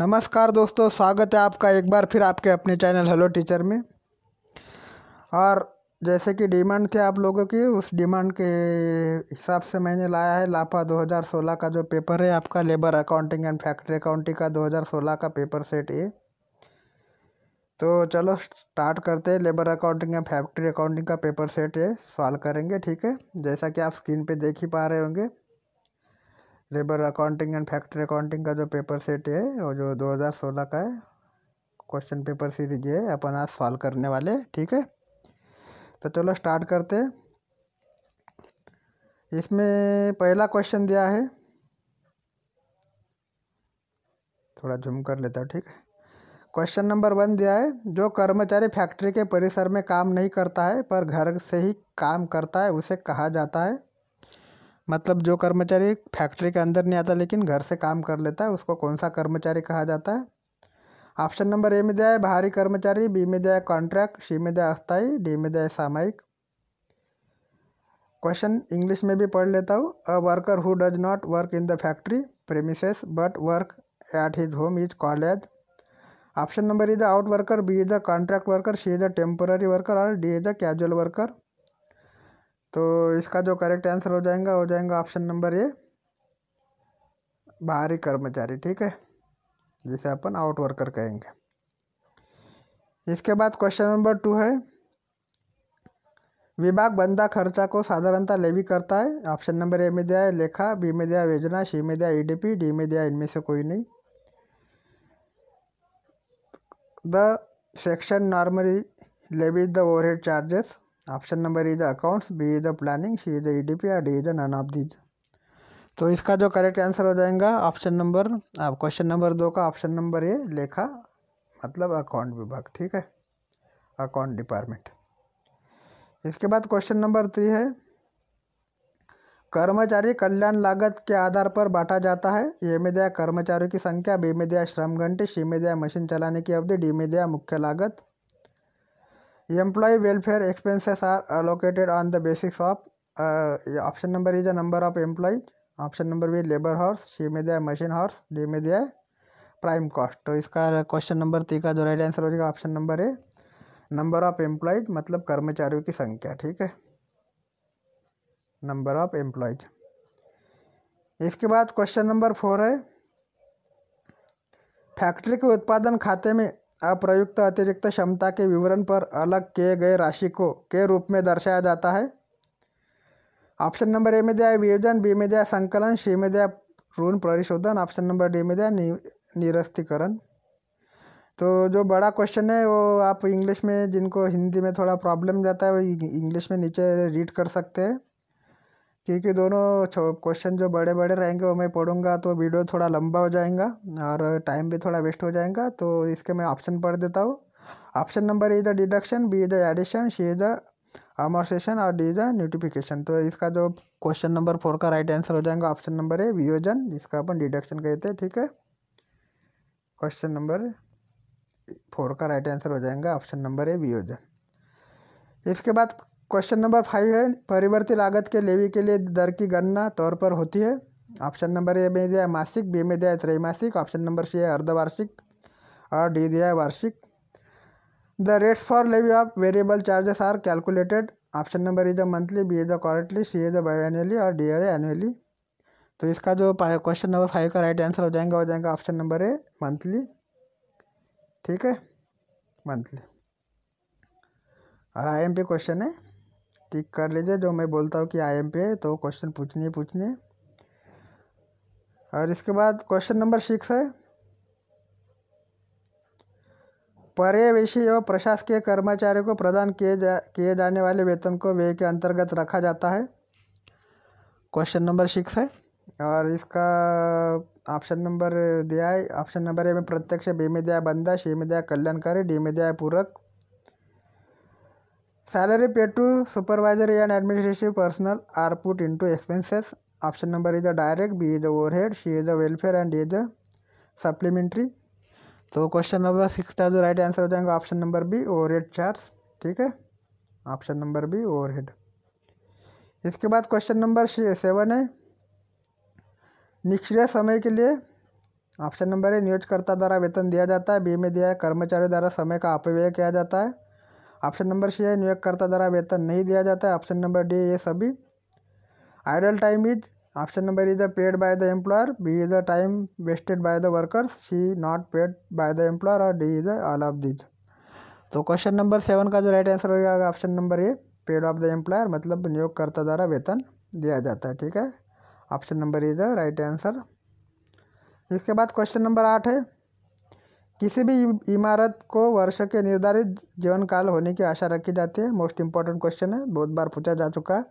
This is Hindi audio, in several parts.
नमस्कार दोस्तों स्वागत है आपका एक बार फिर आपके अपने चैनल हेलो टीचर में और जैसे कि डिमांड थी आप लोगों की उस डिमांड के हिसाब से मैंने लाया है लापा 2016 का जो पेपर है आपका labour accounting and factory accounting का 2016 का पेपर सेट ये तो चलो स्टार्ट करते हैं labour accounting and factory accounting का पेपर सेट ये सॉल्व करेंगे ठीक है जैसा कि आप स्क्रीन पर देख ही पा रहे होंगे labour accounting and factory accounting का जो पेपर सेट है वो जो 2016 का है क्वेश्चन पेपर सीरीज है अपन आज सॉल्व करने वाले ठीक है तो चलो स्टार्ट करते हैं इसमें पहला क्वेश्चन दिया है थोड़ा झूम कर लेता हूँ ठीक है क्वेश्चन नंबर वन दिया है जो कर्मचारी फैक्ट्री के परिसर में काम नहीं करता है पर घर से ही काम करता है उसे कहा जाता है मतलब जो कर्मचारी फैक्ट्री के अंदर नहीं आता लेकिन घर से काम कर लेता है उसको कौन सा कर्मचारी कहा जाता है ऑप्शन नंबर ए में दिया है बाहरी कर्मचारी बी में दिया है कॉन्ट्रैक्ट सी में दिया है अस्थाई डी में दिया है सामयिक क्वेश्चन इंग्लिश में भी पढ़ लेता हूँ a worker who does not work in the factory premises but work at his home is call as option number is the out worker B is the contract worker C is the temporary worker और D is the casual worker तो इसका जो करेक्ट आंसर हो जाएगा हो जाएगा ऑप्शन नंबर ए बाहरी कर्मचारी ठीक है जिसे अपन आउट वर्कर कहेंगे इसके बाद क्वेश्चन नंबर टू है विभाग बंदा खर्चा को साधारणतः लेवी करता है ऑप्शन नंबर ए में दिया है लेखा बी में दिया योजना सी में दिया ईडीपी डी e में दिया इनमें से कोई नहीं the section normally levy the overhead charges option number is the accounts B is the planning C is the E D P और D is the none of these तो इसका जो करेक्ट आंसर हो जाएगा ऑप्शन नंबर आप क्वेश्चन नंबर दो का ऑप्शन नंबर ए लेखा मतलब अकाउंट विभाग ठीक है अकाउंट डिपार्टमेंट इसके बाद क्वेश्चन नंबर थ्री है कर्मचारी कल्याण लागत के आधार पर बांटा जाता है ए में दिया कर्मचारियों की संख्या बी में दिया श्रम घंटे सी में दिया मशीन चलाने की अवधि डी में दिया मुख्य लागत employee welfare expenses are allocated on the basis of option number is is number of employees option number B labour hours C में दिया है मशीन हॉर्स डी में दिया प्राइम कॉस्ट तो इसका क्वेश्चन नंबर तीन का जो राइट आंसर हो जाएगा option number A number of employees मतलब कर्मचारियों की संख्या ठीक है नंबर ऑफ एम्प्लॉयज इसके बाद क्वेश्चन नंबर फोर है फैक्ट्री के उत्पादन खाते में अप्रयुक्त अतिरिक्त क्षमता के विवरण पर अलग किए गए राशि को के रूप में दर्शाया जाता है ऑप्शन नंबर ए में दिया है वियोजन बी में दिया संकलन सी में दिया ऋण परिशोधन ऑप्शन नंबर डी में दिया निरस्तीकरण तो जो बड़ा क्वेश्चन है वो आप इंग्लिश में जिनको हिंदी में थोड़ा प्रॉब्लम जाता है वो इंग्लिश में नीचे रीड कर सकते हैं क्योंकि दोनों क्वेश्चन जो बड़े बड़े रहेंगे वो मैं पढ़ूंगा तो वीडियो थोड़ा लंबा हो जाएगा और टाइम भी थोड़ा वेस्ट हो जाएगा तो इसके मैं ऑप्शन पढ़ देता हूँ option number is the deduction B is the addition C is the amortisation और डी इज द न्यूटिफिकेशन तो इसका जो क्वेश्चन नंबर फोर का राइट आंसर हो जाएगा ऑप्शन नंबर ए वियोजन जिसका अपन डिडक्शन कहते हैं ठीक है क्वेश्चन नंबर फोर का राइट आंसर हो जाएगा ऑप्शन नंबर ए वियोजन इसके बाद क्वेश्चन नंबर फाइव है परिवर्तित लागत के लेवी के लिए दर की गणना तौर पर होती है ऑप्शन नंबर ए में दिया है मासिक बी में दिया है त्रैमासिक ऑप्शन नंबर सी है अर्धवार्षिक और डी दिया है वार्षिक the rates for levy of variable charges are calculated option number is the monthly B is the quarterly C is the biannually और डी इज एनुअली तो इसका जो क्वेश्चन नंबर फाइव का राइट आंसर हो जाएगा हो जाएगा ऑप्शन नंबर ए मंथली ठीक है मंथली और आई एम पी क्वेश्चन है टिक कर लीजिए जो मैं बोलता हूँ कि आई एम पे तो क्वेश्चन पूछनी है पूछनी है और इसके बाद क्वेश्चन नंबर सिक्स है पर्यवेशी एवं प्रशासकीय कर्मचारियों को प्रदान किए जा किए जाने वाले वेतन को व्यय के अंतर्गत रखा जाता है क्वेश्चन नंबर सिक्स है और इसका ऑप्शन नंबर दिया है ऑप्शन नंबर ए में प्रत्यक्ष बी में दिया बंदा सी में दिया कल्याणकारी डी में दिया पूरक salary paid to supervisor and administrative personnel are put into expenses option number is the direct B is the head C is the welfare and is the supplementary तो क्वेश्चन नंबर सिक्स का जो राइट आंसर हो जाएगा option number B overhead charge ठीक है option number B overhead इसके बाद क्वेश्चन नंबर सेवन है निष्क्रिय समय के लिए ऑप्शन नंबर है नियोजकर्ता द्वारा वेतन दिया जाता है बी में दिया है कर्मचारियों द्वारा समय का अपव्यय किया जाता है ऑप्शन नंबर सी है नियोगकर्ता द्वारा वेतन नहीं दिया जाता है ऑप्शन नंबर डी ये सभी idle time is option number is the paid by the employer B is the time wasted by the workers C not paid by the employer और D is the all of these तो क्वेश्चन नंबर सेवन का जो राइट आंसर होगा option number A paid of the employer मतलब नियोगकर्ता द्वारा वेतन दिया जाता है ठीक है option number is the right answer इसके बाद क्वेश्चन नंबर आठ है किसी भी इमारत को वर्ष के निर्धारित जीवन काल होने की आशा रखी जाती है मोस्ट इम्पॉर्टेंट क्वेश्चन है बहुत बार पूछा जा चुका है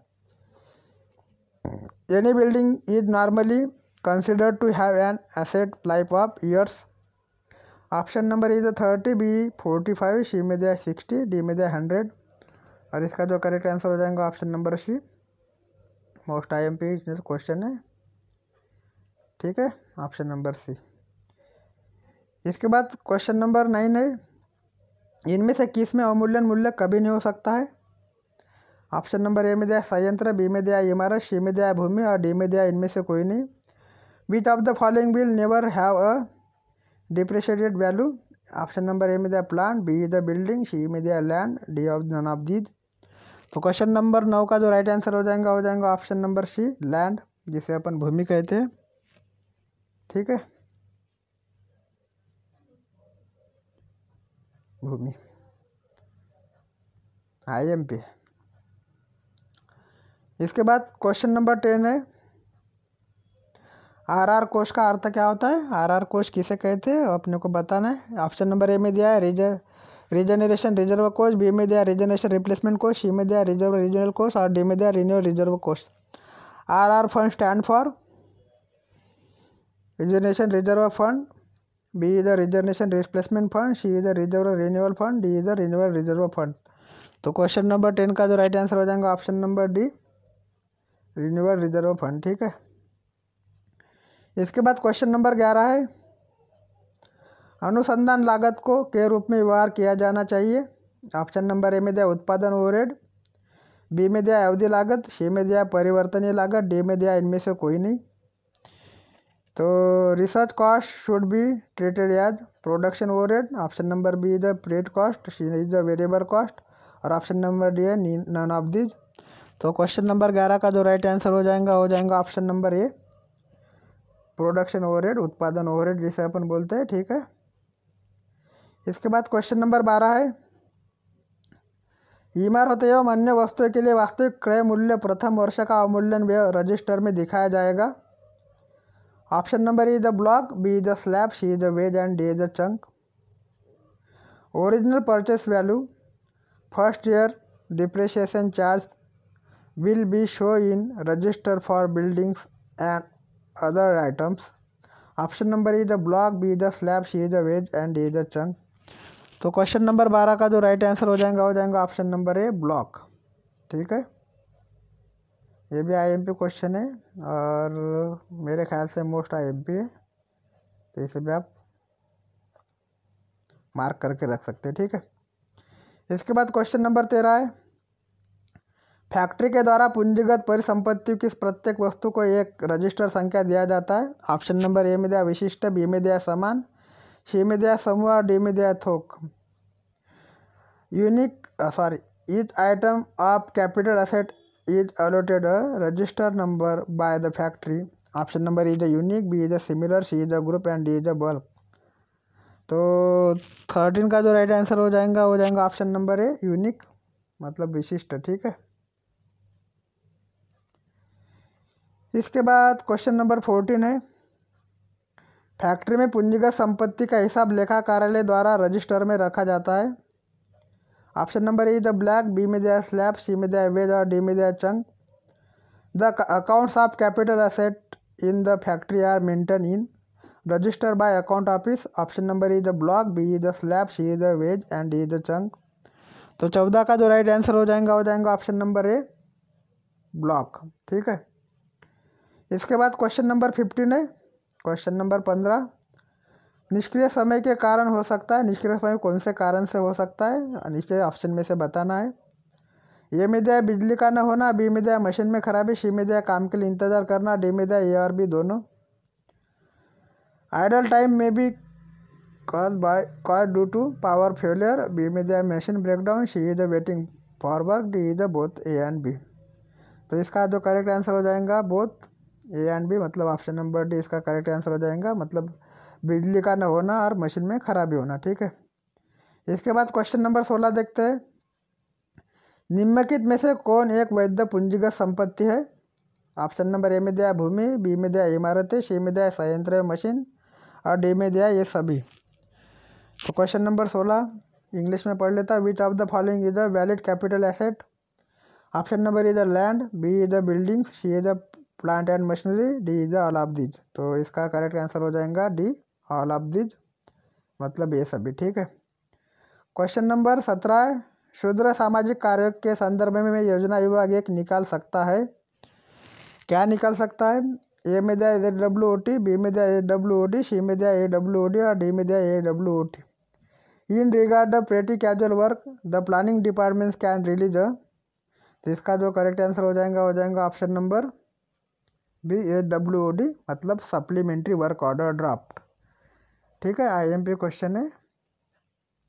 any building is normally considered to have an asset life of years option number is thirty B forty five C में दिया सिक्सटी डी में दिया हंड्रेड और इसका जो करेक्ट आंसर हो जाएगा option number C most I M P question है ठीक है ऑप्शन नंबर सी इसके बाद क्वेश्चन नंबर नाइन है इनमें से किस में अमूल्यन मूल्य कभी नहीं हो सकता है ऑप्शन नंबर ए में दिया संयंत्र बी में दिया इमारत सी में दिया भूमि और डी में दिया इनमें से कोई नहीं which of the following will never have a depreciated value option number A में दिया plan B is the building C में दिया land D of none of these तो क्वेश्चन नंबर नौ का जो राइट आंसर हो जाएगा हो जाएगा ऑप्शन नंबर सी लैंड जिसे अपन भूमि कहते हैं ठीक है भूमि आई एम पी इसके बाद क्वेश्चन नंबर टेन है आर आर कोश का अर्थ क्या होता है आर आर कोश किसे कहते हैं अपने को बताना है ऑप्शन नंबर ए में दिया है रिजर रिजनरेशन रिजर्व कोश बी में दिया रिजनरेशन रिप्लेसमेंट कोश सी में दिया रिजर्व रीजनल कोश और डी में दिया रिन्यूअल रिजर्व कोश R R fund stand for regeneration reserve fund B is the reservation replacement fund C is the reserve renewal fund D is the renewal reserve fund तो क्वेश्चन नंबर टेन का जो राइट आंसर हो जाएगा option number D renewal reserve fund ठीक है इसके बाद क्वेश्चन नंबर ग्यारह है अनुसंधान लागत को के रूप में व्यवहार किया जाना चाहिए ऑप्शन नंबर ए में दिया उत्पादन ओवरहेड बी में दिया अवधि लागत सी में दिया परिवर्तनीय लागत डी में दिया इनमें से कोई नहीं तो research cost should be be as production over overhead. Option number B is the period cost C is the variable cost और ऑप्शन नंबर डी है नन ऑफ दिज तो क्वेश्चन नंबर ग्यारह का जो राइट आंसर हो जाएगा हो जाएगा option number A production overhead उत्पादन ओवरहेड जिसे अपन बोलते हैं ठीक है इसके बाद क्वेश्चन नंबर बारह है होते एवं अन्य वस्तुओं के लिए वास्तविक क्रय मूल्य प्रथम वर्ष का अवमूल्यन व्यय रजिस्टर में दिखाया जाएगा option number is the block B is the slab C is the wedge and D is the chunk original purchase value first year depreciation charge will be show in register for buildings and other items option number is the block B the slab C the wedge and D the chunk तो क्वेश्चन नंबर बारह का जो राइट आंसर हो जाएगा हो जाएगा ऑप्शन नंबर ए ब्लॉक ठीक है ये भी आई क्वेश्चन है और मेरे ख्याल से मोस्ट आई है तो इसे भी आप मार्क करके रख सकते हैं ठीक है इसके बाद क्वेश्चन नंबर तेरह है फैक्ट्री के द्वारा पूंजीगत परिसंपत्ति की प्रत्येक वस्तु को एक रजिस्टर संख्या दिया जाता है ऑप्शन नंबर ए में दिया विशिष्ट बी में दिया समान सी में दिया समूह और डी में दिया थोक unique sorry each item of capital asset is allotted a register number by the factory option number is a unique b is a similar c is a group and d is a bulk तो थर्टीन का जो राइट आंसर हो जाएगा हो जाएगा ऑप्शन नंबर ए यूनिक मतलब विशिष्ट ठीक है इसके बाद क्वेश्चन नंबर फोर्टीन है फैक्ट्री में पूंजीगत संपत्ति का हिसाब लेखा कार्यालय द्वारा रजिस्टर में रखा जाता है option number A the black B में दिया स्लैब सी में दिया एवेज और डी में दिया chunk the accounts of capital asset in the factory are maintain in register by account office option number E the block B is the slab C is the wedge and d the the तो चौदह का जो राइट आंसर हो जाएगा हो जाएगा ऑप्शन नंबर ए ब्लॉक ठीक है इसके बाद क्वेश्चन नंबर फिफ्टीन है क्वेश्चन नंबर पंद्रह निष्क्रिय समय के कारण हो सकता है निष्क्रिय समय कौन से कारण से हो सकता है निश्चय ऑप्शन में से बताना है ये में दिया बिजली का न होना बी में दिया मशीन में खराबी सी में दिया काम के लिए इंतज़ार करना डी में दिया ए और बी दोनों आइडल टाइम में भी cause by cause due to power failure B में दिया machine breakdown C is a waiting for work D is a both A and B तो इसका जो करेक्ट आंसर हो जाएगा बोथ ए एंड बी मतलब ऑप्शन नंबर डी इसका करेक्ट आंसर हो जाएगा मतलब बिजली का न होना और मशीन में खराबी होना ठीक है इसके बाद क्वेश्चन नंबर सोलह देखते हैं निम्नलिखित में से कौन एक वैध पूंजीगत संपत्ति है ऑप्शन नंबर ए में दिया भूमि बी में दिया इमारतें सी में दिया संयंत्र मशीन और डी में दिया ये सभी तो क्वेश्चन नंबर सोलह इंग्लिश में पढ़ लेता which of the following is the valid capital asset option number is the land B is the building C is the plant and machinery D is the all of these तो इसका करेक्ट आंसर हो जाएगा डी ऑल ऑफ दिज मतलब ये सभी ठीक है क्वेश्चन नंबर सत्रह शुद्र सामाजिक कार्यों के संदर्भ में योजना विभाग एक निकाल सकता है क्या निकाल सकता है ए में दिया A W O T B में दिया A W O T C में दिया ए डब्ल्यू ओ टी और डी में दिया A W O T in regard the pretty casual work the planning departments can release तो इसका जो करेक्ट आंसर हो जाएगा हो जाएगा option number B A W O D मतलब सप्लीमेंट्री वर्क ऑर्डर ड्राफ्ट ठीक है आईएमपी क्वेश्चन है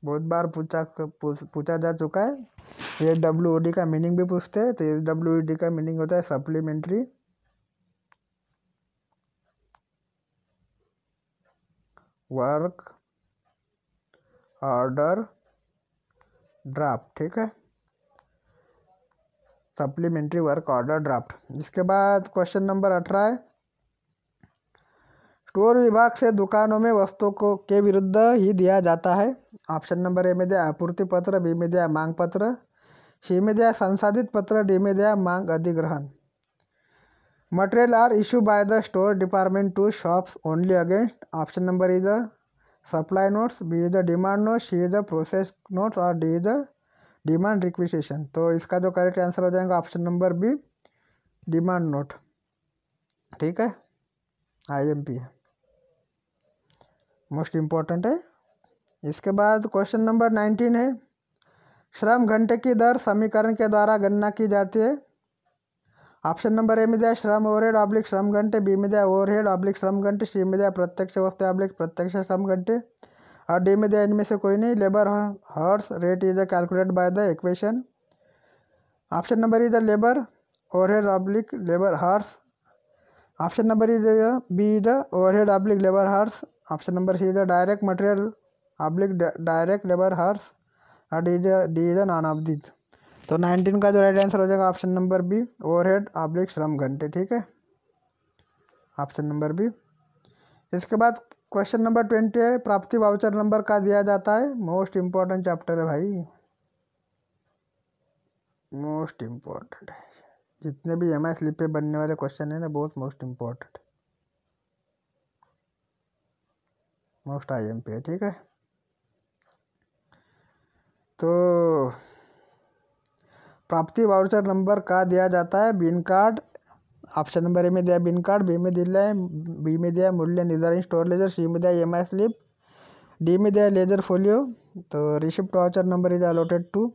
बहुत बार पूछा पूछा जा चुका है ये डब्ल्यू का मीनिंग भी पूछते हैं तो ये डब्ल्यू का मीनिंग होता है सप्लीमेंट्री वर्क ऑर्डर ड्राफ्ट ठीक है सप्लीमेंट्री वर्क ऑर्डर ड्राफ्ट इसके बाद क्वेश्चन नंबर अठारह है स्टोर विभाग से दुकानों में वस्तुओं को के विरुद्ध ही दिया जाता है ऑप्शन नंबर ए में दिया आपूर्ति पत्र बी में दिया मांग पत्र सी में दिया संसाधित पत्र डी में दिया मांग अधिग्रहण material are issue by the store department to shops only against option number is the supply notes B is the demand notes C is the process notes और D is the demand requisition तो इसका जो करेक्ट आंसर हो जाएगा option number B demand note ठीक है आई एम पी है मोस्ट इम्पॉर्टेंट है इसके बाद क्वेश्चन नंबर नाइनटीन है श्रम घंटे की दर समीकरण के द्वारा गणना की जाती है ऑप्शन नंबर ए में दिया श्रम ओवरहेड ऑब्लिक श्रम घंटे बी में दिया ओवरहेड ऑब्लिक श्रम घंटे सी में दिया प्रत्यक्ष वस्तु ऑब्लिक प्रत्यक्ष श्रम घंटे और डी में दिया इनमें से कोई नहीं labour hours rate is a calculate by the equation option number is the labour overhead oblique labour hours option number is B is overhead oblique labour hours option number C is the direct material public direct labour hours और D D is none of these तो नाइनटीन का जो राइट आंसर हो जाएगा option number B overhead public श्रम घंटे ठीक है ऑप्शन नंबर बी इसके बाद क्वेश्चन नंबर ट्वेंटी है प्राप्ति वाउचर नंबर का दिया जाता है मोस्ट इम्पॉर्टेंट चैप्टर है भाई मोस्ट इम्पॉर्टेंट है जितने भी एम आई बनने वाले क्वेश्चन है ना बहुत most important most I M पे ठीक है तो प्राप्ति वाउचर नंबर का दिया जाता है bin card option number A में दिया बिन कार्ड बी में दिया बी में दिया मूल्य निर्धारण स्टोर लेजर सी में दिया M I e slip D में दिया लेजर फोलियो तो receipt voucher number is allotted to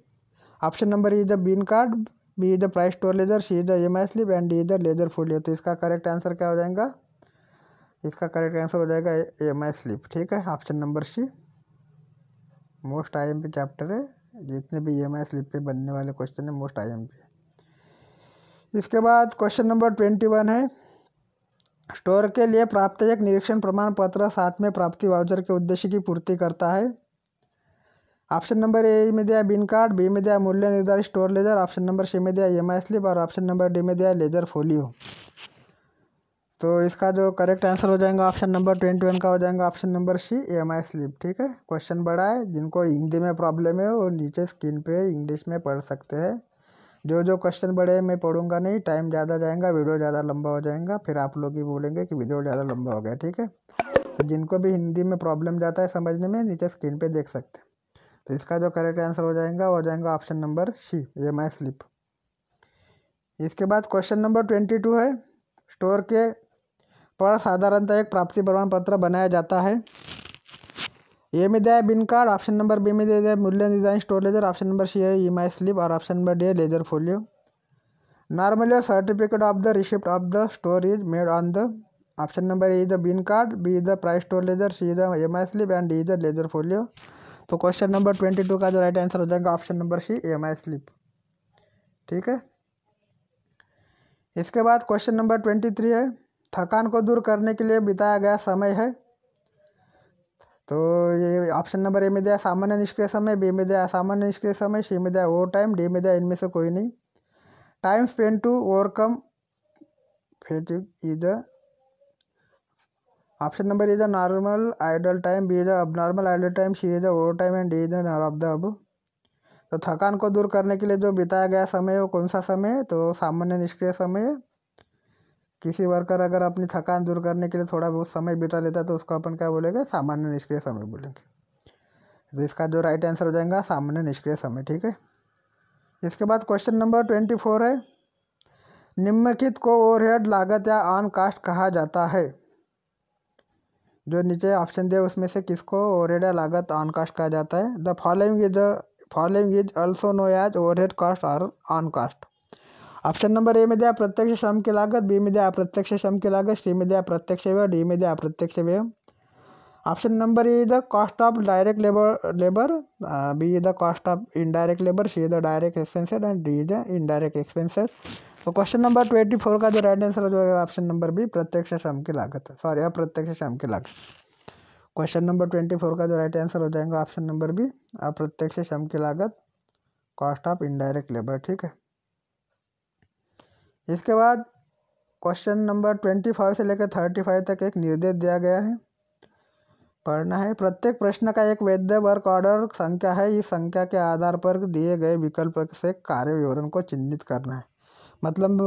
option number is the bin card B is the price store ledger C is the M e I slip and D is the ledger folio तो इसका करेक्ट आंसर क्या हो जाएगा इसका करेक्ट आंसर हो जाएगा एम आई स्लिप ठीक है option number C most I M P chapter है जितने भी एम आई स्लिप पे बनने वाले क्वेश्चन है मोस्ट आई एम पी इसके बाद क्वेश्चन नंबर ट्वेंटी वन है स्टोर के लिए प्राप्त एक निरीक्षण प्रमाण पत्र साथ में प्राप्ति वाउचर के उद्देश्य की पूर्ति करता है ऑप्शन नंबर ए में दिया बिन कार्ड बी में दिया मूल्य निर्धारित store ledger option number C में दिया एम आई स्लिप और ऑप्शन नंबर डी में दिया लेजर फोलियो तो इसका जो करेक्ट आंसर हो जाएगा ऑप्शन नंबर ट्वेंटी वन का हो जाएगा option number C M I slip ठीक है क्वेश्चन बड़ा है जिनको हिंदी में प्रॉब्लम है वो नीचे स्क्रीन पे इंग्लिश में पढ़ सकते हैं जो जो क्वेश्चन बड़े हैं मैं पढ़ूंगा नहीं टाइम ज़्यादा जाएगा वीडियो ज़्यादा लंबा हो जाएगा फिर आप लोग ही बोलेंगे कि वीडियो ज़्यादा लंबा हो गया ठीक है तो जिनको भी हिंदी में प्रॉब्लम जाता है समझने में नीचे स्क्रीन पर देख सकते हैं तो इसका जो करेक्ट आंसर हो जाएगा वो हो जाएगा option number C M I slip इसके बाद क्वेश्चन नंबर ट्वेंटी टू है स्टोर के पर साधारणतः एक प्राप्ति प्रमाण पत्र बनाया जाता है ए में दिया है bin card option number B में दिया मूल्य निर्धारण store ledger option number C है ई एम आई स्लिप और ऑप्शन नंबर डी है ledger folio normally certificate of the receipt of the store is made on the option number A is the bin card B is the price store ledger C is the M I slip and D is the ledger folio तो क्वेश्चन नंबर ट्वेंटी टू का जो राइट आंसर हो जाएगा option number C M I slip ठीक है इसके बाद क्वेश्चन नंबर ट्वेंटी थ्री है थकान को दूर करने के लिए बिताया गया समय है तो ये ऑप्शन नंबर ए में दिया सामान्य निष्क्रिय समय बी में दिया असामान्य निष्क्रिय समय सी में दिया ओवर टाइम डी में दिया इनमें से कोई नहीं time spend to overcome phase is option number is a normal idle time B is abnormal idle time C is over time and D is of the above तो थकान को दूर करने के लिए जो बिताया गया समय वो कौन सा समय तो सामान्य निष्क्रिय समय किसी वर्कर अगर अपनी थकान दूर करने के लिए थोड़ा बहुत समय बिता लेता है तो उसको अपन क्या बोलेंगे सामान्य निष्क्रिय समय बोलेंगे तो इसका जो राइट आंसर हो जाएगा सामान्य निष्क्रिय समय ठीक है इसके बाद क्वेश्चन नंबर ट्वेंटी फोर है निम्नलिखित को ओवरहेड लागत या ऑन कास्ट कहा जाता है जो नीचे ऑप्शन दिया उसमें से किसको ओवरहेड या लागत ऑन कास्ट कहा जाता है the following is following is also known as overhead cost और on cost option number A में दिया प्रत्यक्ष श्रम की लागत बी में दिया अप्रत्यक्ष श्रम की लागत सी में दिया प्रत्यक्ष व्यय डी में दिया अप्रत्यक्ष व्यय option number A the cost of direct labour labour B is the cost of indirect labour C is the direct expenses and D is the indirect expenses तो क्वेश्चन नंबर ट्वेंटी फोर का जो राइट आंसर हो जाएगा ऑप्शन नंबर बी प्रत्यक्ष श्रम की लागत सॉरी अप्रत्यक्ष श्रम की लागत क्वेश्चन नंबर ट्वेंटी फोर का जो राइट आंसर हो जाएगा ऑप्शन नंबर बी अप्रत्यक्ष श्रम की लागत कॉस्ट ऑफ इनडायरेक्ट लेबर ठीक है इसके बाद क्वेश्चन नंबर ट्वेंटी फाइव से लेकर थर्टी फाइव तक एक निर्देश दिया गया है पढ़ना है प्रत्येक प्रश्न का एक वैध वर्क ऑर्डर संख्या है इस संख्या के आधार पर दिए गए विकल्प से कार्य विवरण को चिन्हित करना है मतलब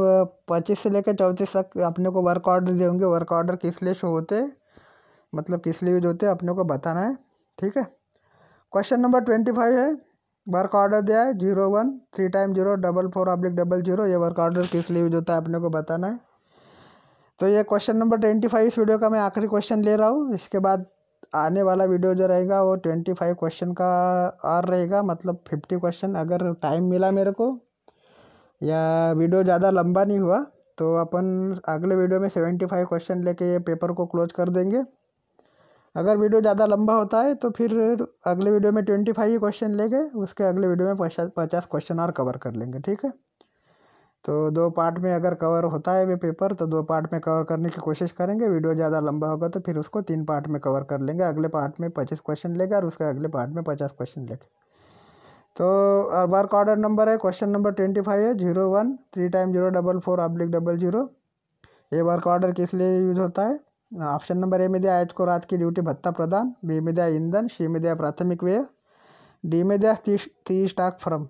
पच्चीस से लेकर चौंतीस तक अपने को वर्क ऑर्डर दिए होंगे वर्क ऑर्डर किस लिए शो होते मतलब किस लिए यूज होते अपने को बताना है ठीक है क्वेश्चन नंबर ट्वेंटी फाइव है वर्क ऑर्डर दिया है zero one three time zero double four oblique double zero ये वर्क ऑर्डर किस लिए यूज होता है अपने को बताना है तो ये क्वेश्चन नंबर ट्वेंटी फाइव इस वीडियो का मैं आखिरी क्वेश्चन ले रहा हूँ इसके बाद आने वाला वीडियो जो रहेगा वो ट्वेंटी फाइव क्वेश्चन का और रहेगा मतलब फिफ्टी क्वेश्चन अगर टाइम मिला मेरे को या वीडियो ज़्यादा लंबा नहीं हुआ तो अपन अगले वीडियो में सेवेंटी फाइव क्वेश्चन लेके ये पेपर को क्लोज कर देंगे अगर वीडियो ज़्यादा लंबा होता है तो फिर अगले वीडियो में ट्वेंटी फाइव क्वेश्चन लेंगे उसके अगले वीडियो में पचास पचास क्वेश्चन और कवर कर लेंगे ठीक है तो दो पार्ट में अगर कवर होता है वे पेपर तो दो पार्ट में कवर करने की कोशिश करेंगे वीडियो ज़्यादा लंबा होगा तो फिर उसको तीन पार्ट में कवर कर लेंगे अगले पार्ट में पच्चीस क्वेश्चन लेगा और उसके अगले पार्ट में पचास क्वेश्चन लेंगे तो और बार का ऑर्डर नंबर है क्वेश्चन नंबर ट्वेंटी फाइव है zero one three time zero double four oblique double zero ये बार का ऑर्डर किस लिए यूज़ होता है ऑप्शन नंबर ए में दिया आयात को रात की ड्यूटी भत्ता प्रदान बी में दिया ईंधन सी में दिया प्राथमिक व्यय डी में दिया तीस तीस stock firm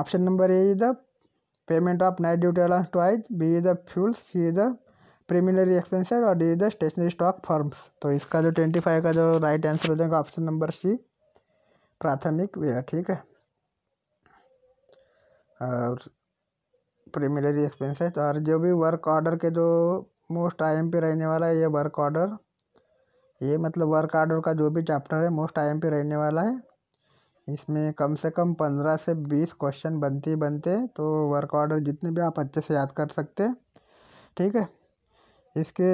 option number A is the payment of night duty allowance आइज B is the fuel C is the preliminary expenses और D is the stationery stock firms तो इसका जो ट्वेंटी फाइव का जो राइट आंसर हो जाएगा ऑप्शन नंबर सी प्राथमिक व्यय ठीक है और प्रीमिनरी एक्सपेंसेस और जो भी वर्क ऑर्डर के जो मोस्ट एम पी रहने वाला है ये वर्क ऑर्डर ये मतलब वर्क ऑर्डर का जो भी चैप्टर है मोस्ट एम पी रहने वाला है इसमें कम से कम पंद्रह से बीस क्वेश्चन बनते ही बनते तो वर्क ऑर्डर जितने भी आप अच्छे से याद कर सकते ठीक है इसके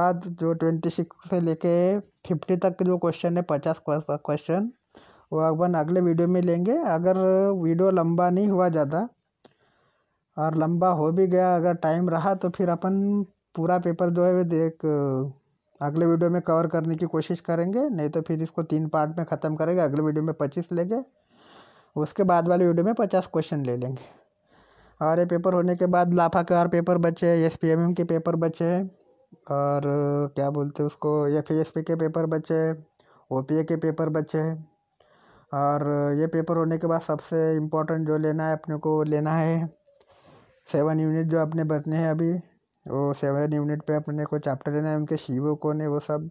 बाद जो ट्वेंटी सिक्स से लेके फिफ्टी तक जो क्वेश्चन है पचास क्वेश्चन वो अपन अगले वीडियो में लेंगे अगर वीडियो लंबा नहीं हुआ ज़्यादा और लंबा हो भी गया अगर टाइम रहा तो फिर अपन पूरा पेपर जो है वे देख अगले वीडियो में कवर करने की कोशिश करेंगे नहीं तो फिर इसको तीन पार्ट में ख़त्म करेंगे अगले वीडियो में पच्चीस लेंगे उसके बाद वाले वीडियो में पचास क्वेश्चन ले लेंगे और ये पेपर होने के बाद लाफा के और पेपर बचे हैं एस पी एम एम के पेपर बचे हैं और क्या बोलते हैं उसको एफ एस पी के पेपर बचे हैं ओ पी ए के पेपर बचे हैं और ये पेपर होने के बाद सबसे इम्पोर्टेंट जो लेना है अपने को लेना है सेवन यूनिट जो अपने बचने हैं अभी वो सेवन यूनिट पे अपने को चैप्टर लेना है उनके शिवो को ने वो सब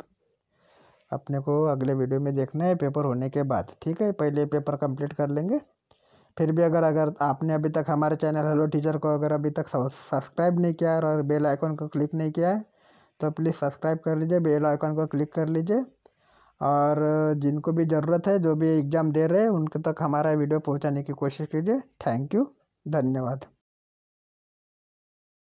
अपने को अगले वीडियो में देखना है पेपर होने के बाद ठीक है पहले पेपर कंप्लीट कर लेंगे फिर भी अगर अगर आपने अभी तक हमारे चैनल हेलो टीचर को अगर अभी तक सब्सक्राइब नहीं किया है और बेल आइकन को क्लिक नहीं किया है तो प्लीज़ सब्सक्राइब कर लीजिए बेल आइकन को क्लिक कर लीजिए और जिनको भी ज़रूरत है जो भी एग्ज़ाम दे रहे हैं उनके तक हमारा वीडियो पहुँचाने की कोशिश कीजिए थैंक यू धन्यवाद